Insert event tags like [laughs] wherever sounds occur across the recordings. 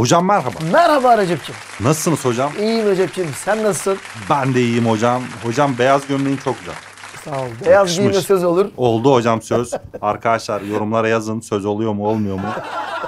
Hocam merhaba. Merhaba Recep'ciğim. Nasılsınız hocam? İyiyim Recep'ciğim. Sen nasılsın? Ben de iyiyim hocam. Hocam beyaz gömleğin çok güzel. Sağ ol. Beyaz giyinme söz olur. Oldu hocam söz. [laughs] Arkadaşlar yorumlara yazın söz oluyor mu olmuyor mu?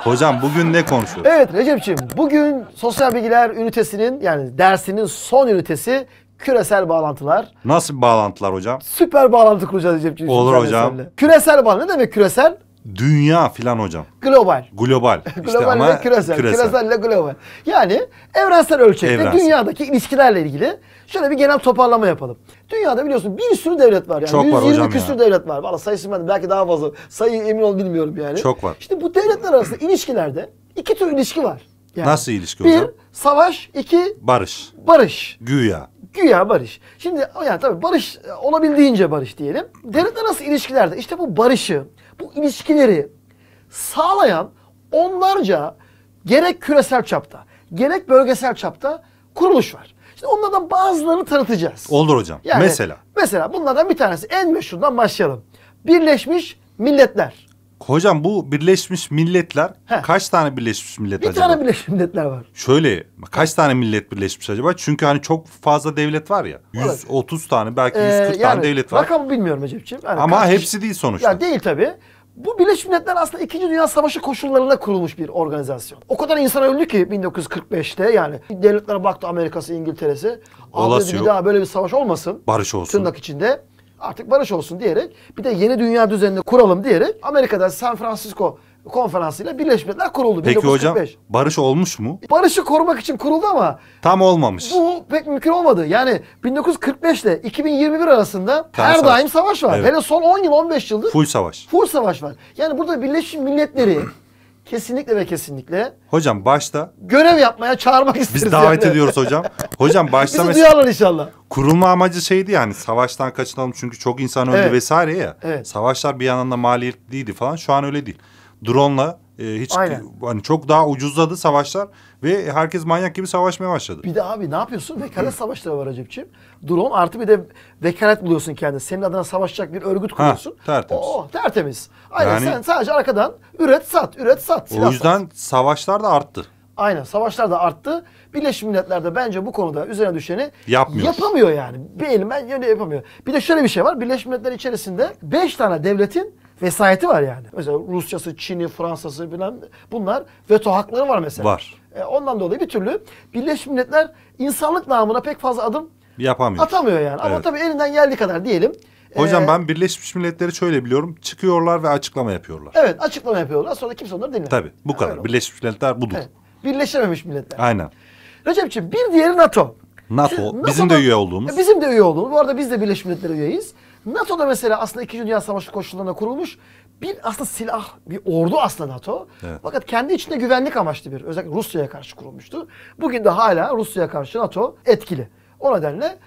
Hocam bugün ne konuşuyoruz? Evet Recep'ciğim bugün sosyal bilgiler ünitesinin yani dersinin son ünitesi küresel bağlantılar. Nasıl bağlantılar hocam? Süper bağlantı kuracağız Recep'ciğim. Olur hocam. Küresel bağlantı ne demek küresel? Dünya filan hocam. Global. Global. [laughs] global işte ama küresel. küresel. Küreselle global. Yani evrensel ölçekte Evrensel. dünyadaki ilişkilerle ilgili şöyle bir genel toparlama yapalım. Dünyada biliyorsun bir sürü devlet var. Yani. Çok var 120 hocam küsür ya. devlet var. Valla sayısı ben belki daha fazla. Sayı emin ol bilmiyorum yani. Çok var. İşte bu devletler arasında ilişkilerde iki tür ilişki var. Yani Nasıl ilişki bir, hocam? Bir savaş, iki barış. Barış. Güya. Güya barış. Şimdi yani tabii barış olabildiğince barış diyelim. Devletler arası ilişkilerde işte bu barışı, bu ilişkileri sağlayan onlarca gerek küresel çapta gerek bölgesel çapta kuruluş var. İşte onlardan bazılarını tanıtacağız. Olur hocam. Yani mesela. Mesela bunlardan bir tanesi en meşhurdan başlayalım. Birleşmiş Milletler. Hocam bu Birleşmiş Milletler Heh. kaç tane Birleşmiş Millet bir acaba? Bir tane Birleşmiş Milletler var. Şöyle kaç tane millet birleşmiş acaba? Çünkü hani çok fazla devlet var ya. 130 evet. tane belki 140 ee, yani, tane devlet var. Rakamı bilmiyorum Recep'ciğim. Yani Ama hepsi değil sonuçta. Ya değil tabii. Bu Birleşmiş Milletler aslında 2. Dünya Savaşı koşullarında kurulmuş bir organizasyon. O kadar insan öldü ki 1945'te yani devletlere baktı Amerika'sı, İngiltere'si. Olası bir daha böyle bir savaş olmasın. Barış olsun. Tırnak içinde artık barış olsun diyerek bir de yeni dünya düzenini kuralım diyerek Amerika'da San Francisco konferansıyla Birleşmiş Milletler kuruldu. Peki 1945. hocam barış olmuş mu? Barışı korumak için kuruldu ama tam olmamış. Bu pek mümkün olmadı. Yani 1945 ile 2021 arasında Tam her savaş. daim savaş var. Evet. Hele son 10 yıl 15 yıldır full, Full savaş. savaş var. Yani burada Birleşmiş Milletleri [clears throat] kesinlikle ve kesinlikle Hocam başta görev yapmaya çağırmak isteriz. biz davet yani. ediyoruz hocam. Hocam [laughs] başta Bizi mesela duyarlar inşallah. kurulma amacı şeydi yani savaştan kaçınalım çünkü çok insan öldü Evet. vesaire ya. Evet. Savaşlar bir yandan da maliyetliydi falan şu an öyle değil drone'la e, hiç Aynen. E, hani çok daha ucuzladı savaşlar ve herkes manyak gibi savaşmaya başladı. Bir de abi ne yapıyorsun? Vekalet savaşları var Recep'ciğim. Drone artı bir de vekalet buluyorsun kendine. Senin adına savaşacak bir örgüt kuruyorsun. Ha, tertemiz. Oo, tertemiz. Aynen yani, sen sadece arkadan üret sat, üret sat. o yüzden sat. savaşlar da arttı. Aynen savaşlar da arttı. Birleşmiş Milletler de bence bu konuda üzerine düşeni yapmıyor. Yapamıyor yani. Bir elinden yönü yapamıyor. Bir de şöyle bir şey var. Birleşmiş Milletler içerisinde beş tane devletin vesayeti var yani. Mesela Rusçası, Çin'i, Fransa'sı bilen bunlar veto hakları var mesela. Var. E, ondan dolayı bir türlü Birleşmiş Milletler insanlık namına pek fazla adım yapamıyor. Atamıyor yani. Evet. Ama tabii elinden geldiği kadar diyelim. Hocam e, ben Birleşmiş Milletleri şöyle biliyorum. Çıkıyorlar ve açıklama yapıyorlar. Evet açıklama yapıyorlar. Sonra kimse onları dinlemiyor. Tabii bu kadar. Öyle. Birleşmiş Milletler budur. Evet. Birleşememiş milletler. Aynen. Recep'ciğim bir diğeri NATO. NATO. Şimdi, bizim NATO'da, de üye olduğumuz. E, bizim de üye olduğumuz. Bu arada biz de Birleşmiş Milletler üyeyiz. NATO da mesela aslında 2. Dünya Savaşı koşullarında kurulmuş bir aslında silah, bir ordu aslında NATO. Evet. Fakat kendi içinde güvenlik amaçlı bir, özellikle Rusya'ya karşı kurulmuştu. Bugün de hala Rusya'ya karşı NATO etkili. O nedenle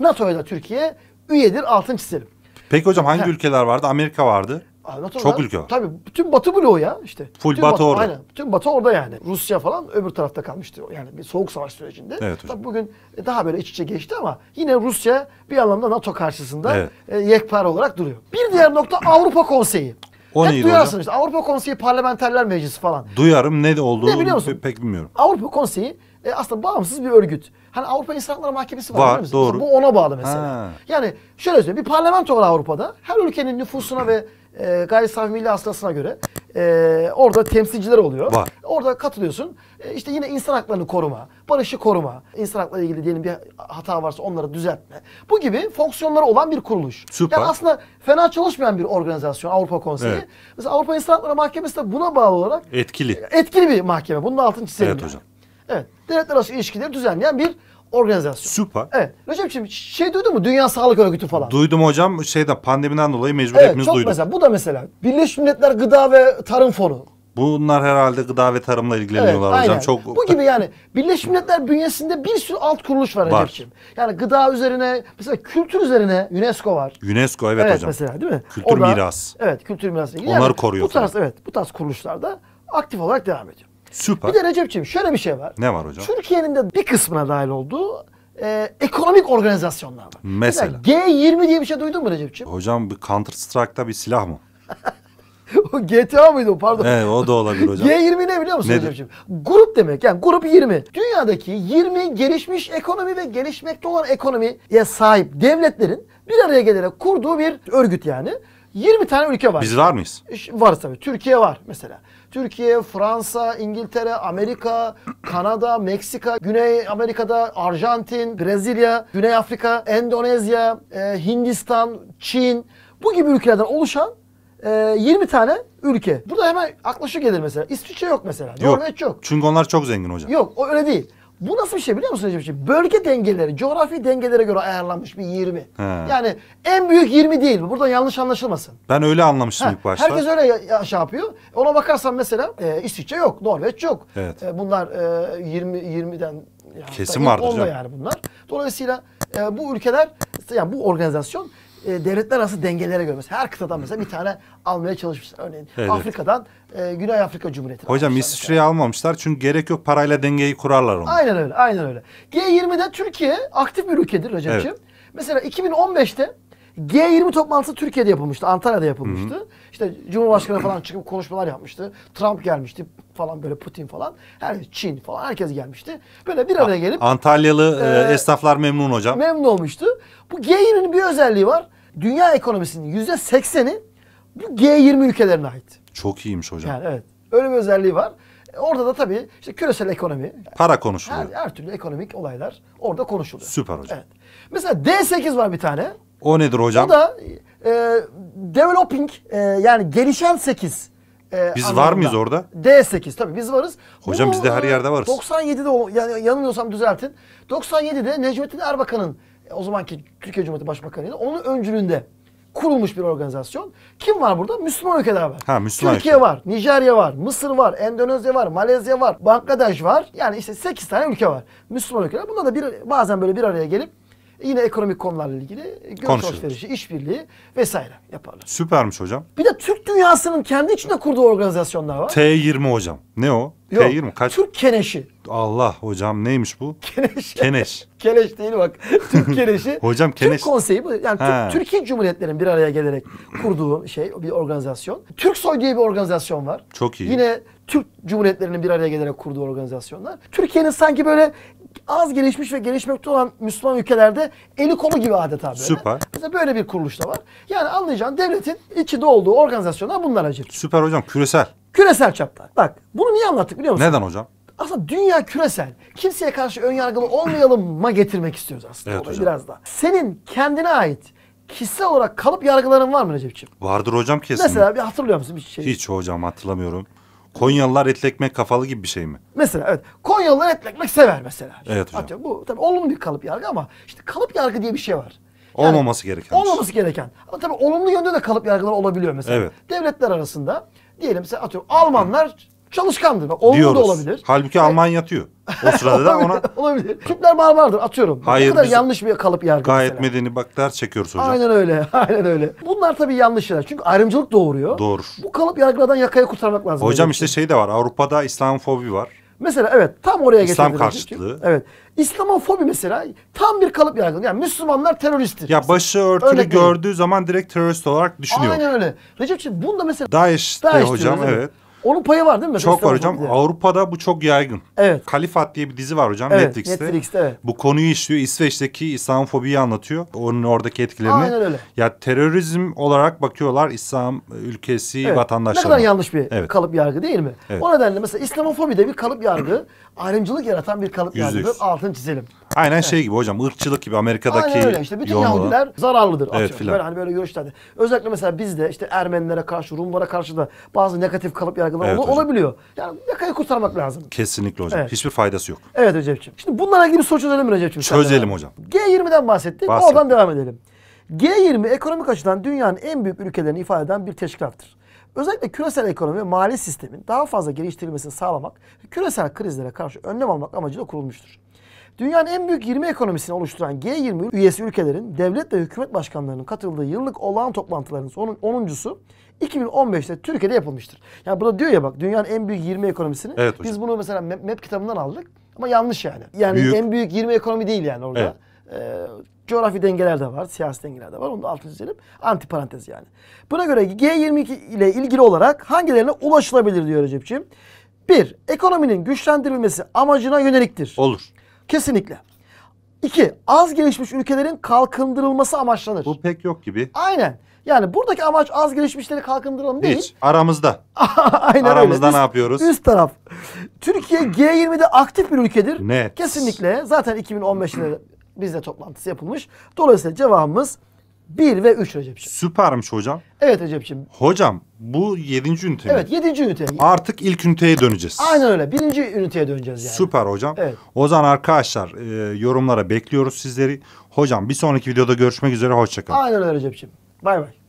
NATO'ya da Türkiye üyedir altın çizelim. Peki hocam hangi ha. ülkeler vardı? Amerika vardı. Anlatır Çok ülke Tabii bütün Batı bloğu ya işte. Full batı, batı orada. Aynen. Bütün Batı orada yani. Rusya falan öbür tarafta kalmıştı. Yani bir soğuk savaş sürecinde. Evet hocam. Tabii bugün e, daha böyle iç içe geçti ama yine Rusya bir anlamda NATO karşısında evet. e, yekpare olarak duruyor. Bir diğer nokta Avrupa Konseyi. O Hep duyarsın hocam? işte Avrupa Konseyi Parlamenterler Meclisi falan. Duyarım ne de olduğunu ne biliyor musun? pek bilmiyorum. Avrupa Konseyi e, aslında bağımsız bir örgüt. Hani Avrupa İnsan Hakları Mahkemesi var, var değil Doğru. Mesela bu ona bağlı mesela. Ha. Yani şöyle söyleyeyim bir parlamento var Avrupa'da. Her ülkenin nüfusuna ve e, gayri safi milli hasılasına göre e, orada temsilciler oluyor. Var. Orada katılıyorsun. E, işte yine insan haklarını koruma, barışı koruma, insan hakları ilgili diyelim bir hata varsa onları düzeltme. Bu gibi fonksiyonları olan bir kuruluş. Süper. Yani aslında fena çalışmayan bir organizasyon Avrupa Konseyi. Evet. Mesela Avrupa İnsan Hakları Mahkemesi de buna bağlı olarak etkili. Etkili bir mahkeme. Bunun altını çizelim. Evet hocam. Evet. Devletler arası ilişkileri düzenleyen bir organizasyon. Süper. Evet. Recep'ciğim şey duydun mu? Dünya Sağlık Örgütü falan. Duydum hocam. Şeyden pandemiden dolayı mecbur evet, hepimiz çok duyduk. Mesela, bu da mesela Birleşmiş Milletler Gıda ve Tarım Fonu. Bunlar herhalde gıda ve tarımla ilgileniyorlar evet, hocam. Aynen. Çok Bu gibi yani Birleşmiş Milletler bünyesinde bir sürü alt kuruluş var, var. Recep'ciğim. Yani gıda üzerine mesela kültür üzerine UNESCO var. UNESCO evet, evet hocam. mesela değil mi? Kültür o miras. Evet kültür miras. Yani Onları koruyor. Bu tarz tabii. evet bu tarz kuruluşlarda aktif olarak devam ediyor. Süper. Bir de Recep'ciğim şöyle bir şey var. Ne var hocam? Türkiye'nin de bir kısmına dahil olduğu e, ekonomik organizasyonlar var. Mesela. Mesela G20 diye bir şey duydun mu Recep'ciğim? Hocam bir Counter Strike'da bir silah mı? [laughs] o GTA mıydı o pardon? Evet o da olabilir hocam. G20 ne biliyor musun Nedir? hocamcığım? Grup demek yani grup 20. Dünyadaki 20 gelişmiş ekonomi ve gelişmekte olan ekonomiye sahip devletlerin bir araya gelerek kurduğu bir örgüt yani. 20 tane ülke var. Biz var mıyız? Var tabii. Türkiye var mesela. Türkiye, Fransa, İngiltere, Amerika, Kanada, Meksika, Güney Amerika'da Arjantin, Brezilya, Güney Afrika, Endonezya, e, Hindistan, Çin bu gibi ülkelerden oluşan e, 20 tane ülke. Burada hemen akla şu gelir mesela. İsviçre yok mesela. Yok. Norveç yok. Çünkü onlar çok zengin hocam. Yok o öyle değil. Bu nasıl bir şey biliyor musun Recep? Bölge dengeleri, coğrafi dengelere göre ayarlanmış bir 20. He. Yani en büyük 20 değil. bu. Buradan yanlış anlaşılmasın. Ben öyle anlamıştım ilk başta. Herkes öyle ya, şey yapıyor. Ona bakarsan mesela e, İsviçre yok, Norveç yok. Evet. E, bunlar e, 20 20'den yani kesin vardır canım. yani bunlar. Dolayısıyla e, bu ülkeler yani bu organizasyon e, devletler arası dengelere göre mesela her kıtadan mesela bir tane almaya çalışmış. Örneğin evet. Afrika'dan e, Güney Afrika Cumhuriyeti. Hocam İsviçre'yi almamışlar çünkü gerek yok parayla dengeyi kurarlar onu. Aynen öyle, aynen öyle. G20'de Türkiye aktif bir ülkedir Recep'ciğim. Evet. Mesela 2015'te G20 toplantısı Türkiye'de yapılmıştı, Antalya'da yapılmıştı. Hı hı. İşte Cumhurbaşkanı falan çıkıp konuşmalar yapmıştı. Trump gelmişti falan böyle Putin falan. Her Çin falan herkes gelmişti. Böyle bir araya gelip Antalyalı e, e, esnaflar memnun hocam. Memnun olmuştu. Bu G20'nin bir özelliği var. Dünya ekonomisinin yüzde sekseni G20 ülkelerine ait. Çok iyiymiş hocam. Yani evet. Öyle bir özelliği var. E, orada da tabii işte küresel ekonomi. Para konuşuluyor. Her, her türlü ekonomik olaylar orada konuşuluyor. Süper hocam. Evet. Mesela D8 var bir tane. O nedir hocam? Bu da e, developing e, yani gelişen 8. E, biz anlamında. var mıyız orada? D8 tabii biz varız. Hocam biz de her e, yerde varız. 97'de o, yani yanılmıyorsam düzeltin. 97'de Necmettin Erbakan'ın e, o zamanki Türkiye Cumhuriyeti Başbakanı'ydı. Onun öncülüğünde kurulmuş bir organizasyon. Kim var burada? Müslüman ülkeler var. Ha, Müslüman Türkiye ülke. var, Nijerya var, Mısır var, Endonezya var, Malezya var, Bangladeş var. Yani işte 8 tane ülke var. Müslüman ülkeler. Bunlar da bir, bazen böyle bir araya gelip Yine ekonomik konularla ilgili e, görüş alışverişi, işbirliği vesaire yaparlar. Süpermiş hocam. Bir de Türk dünyasının kendi içinde kurduğu organizasyonlar var. T20 hocam. Ne o? T20 kaç? Türk Keneşi. Allah hocam neymiş bu? [laughs] Keneş. Keneş. [laughs] keneş değil bak. Türk Keneşi. [laughs] hocam Keneş. Türk Konseyi bu. Yani He. Türk, Türkiye Cumhuriyetlerinin bir araya gelerek kurduğu şey bir organizasyon. Türk Soy diye bir organizasyon var. Çok iyi. Yine Türk Cumhuriyetlerinin bir araya gelerek kurduğu organizasyonlar. Türkiye'nin sanki böyle az gelişmiş ve gelişmekte olan Müslüman ülkelerde eli kolu gibi adeta böyle. Süper. Mesela böyle bir kuruluş da var. Yani anlayacağın devletin içinde olduğu organizasyonlar bunlar acil. Süper hocam küresel. Küresel çapta. Bak bunu niye anlattık biliyor musun? Neden hocam? Aslında dünya küresel. Kimseye karşı ön yargılı olmayalım mı getirmek istiyoruz aslında. Evet, hocam. Biraz da. Senin kendine ait kişisel olarak kalıp yargıların var mı Recep'ciğim? Vardır hocam kesin. Mesela bir hatırlıyor musun bir şey? Hiç hocam hatırlamıyorum. Konyalılar etli ekmek kafalı gibi bir şey mi? Mesela evet. Konyalılar etli ekmek sever mesela. Evet hocam. Atıyorum, bu tabii olumlu bir kalıp yargı ama işte kalıp yargı diye bir şey var. Yani, olmaması gereken. Şey. Olmaması gereken. Ama tabii olumlu yönde de kalıp yargılar olabiliyor mesela. Evet. Devletler arasında diyelim mesela atıyorum Almanlar Çalışkandır. Bak, olumlu da olabilir. Halbuki yani, e, Alman yatıyor. O sırada da ona... [laughs] olabilir. Türkler barbardır atıyorum. Hayır, ne kadar yanlış bir kalıp yargı Gayet mesela. medeni bak ders çekiyoruz hocam. Aynen öyle. [laughs] Aynen öyle. Bunlar tabii yanlış şeyler. Çünkü ayrımcılık doğuruyor. Doğru. Bu kalıp yargılardan yakaya kurtarmak lazım. Hocam işte şey. şey de var. Avrupa'da İslamofobi var. Mesela evet tam oraya geçebiliriz. İslam karşıtlığı. Çünkü, evet. İslamofobi mesela tam bir kalıp yargılı. Yani Müslümanlar teröristtir. Ya başı örtülü Örnek gördüğü değil. zaman direkt terörist olarak düşünüyor. Aynen öyle. Recep'ciğim bunda mesela... DAEŞ, Daesh hocam evet. evet. Onun payı var değil mi? Çok var hocam. Avrupa'da bu çok yaygın. Evet. Kalifat diye bir dizi var hocam evet, Netflix'te. Netflix'te evet. Bu konuyu işliyor. İsveç'teki İslamofobiyi anlatıyor. Onun oradaki etkilerini. Aynen öyle. Ya terörizm olarak bakıyorlar İslam ülkesi evet. vatandaşlarına. Ne kadar yanlış bir evet. kalıp yargı değil mi? Evet. O nedenle mesela de bir kalıp yargı [clears throat] ayrımcılık yaratan bir kalıp yargıdır. Altını çizelim. Aynen evet. şey gibi hocam ırkçılık gibi Amerika'daki Aynen öyle işte. Bütün yoğunluğu. Yahudiler zararlıdır. Evet filan. Böyle, hani böyle görüşlerde. Özellikle mesela bizde işte Ermenilere karşı, Rumlara karşı da bazı negatif kalıp yargı takımlar evet, ol, olabiliyor. Yani yakayı kurtarmak lazım. Kesinlikle hocam. Evet. Hiçbir faydası yok. Evet hocamcığım. Şimdi bunlara ilgili bir soru çözelim mi Recep'ciğim? Çözelim hocam. G20'den bahsettik. Bahsettim. Oradan devam edelim. G20 ekonomik açıdan dünyanın en büyük ülkelerini ifade eden bir teşkilattır. Özellikle küresel ekonomi ve mali sistemin daha fazla geliştirilmesini sağlamak ve küresel krizlere karşı önlem almak amacıyla kurulmuştur. Dünyanın en büyük 20 ekonomisini oluşturan G20 üyesi ülkelerin devlet ve hükümet başkanlarının katıldığı yıllık olağan toplantılarının 10.sü 2015'te Türkiye'de yapılmıştır. Yani burada diyor ya bak dünyanın en büyük 20 ekonomisini evet, biz bunu mesela map, kitabından aldık ama yanlış yani. Yani büyük. en büyük 20 ekonomi değil yani orada. Evet. Ee, coğrafi dengeler de var, siyasi dengeler de var. Onu da altını çizelim. Anti parantez yani. Buna göre G22 ile ilgili olarak hangilerine ulaşılabilir diyor Recep'ciğim. Bir, ekonominin güçlendirilmesi amacına yöneliktir. Olur. Kesinlikle. İki, az gelişmiş ülkelerin kalkındırılması amaçlanır. Bu pek yok gibi. Aynen. Yani buradaki amaç az gelişmişleri kalkındıralım değil. Hiç. Aramızda. [laughs] Aynen Aramızda öyle. ne yapıyoruz? Üst taraf. Türkiye G20'de aktif bir ülkedir. Net. Kesinlikle. Zaten 2015'te bizle toplantısı yapılmış. Dolayısıyla cevabımız 1 ve 3 Recep'ciğim. Süpermiş hocam. Evet Recep'ciğim. Hocam bu 7. ünite mi? Evet 7. ünite. Artık ilk üniteye döneceğiz. Aynen öyle. 1. üniteye döneceğiz yani. Süper hocam. Evet. O zaman arkadaşlar e, yorumlara bekliyoruz sizleri. Hocam bir sonraki videoda görüşmek üzere. Hoşçakalın. Aynen öyle Recep'ciğim. Bye bye.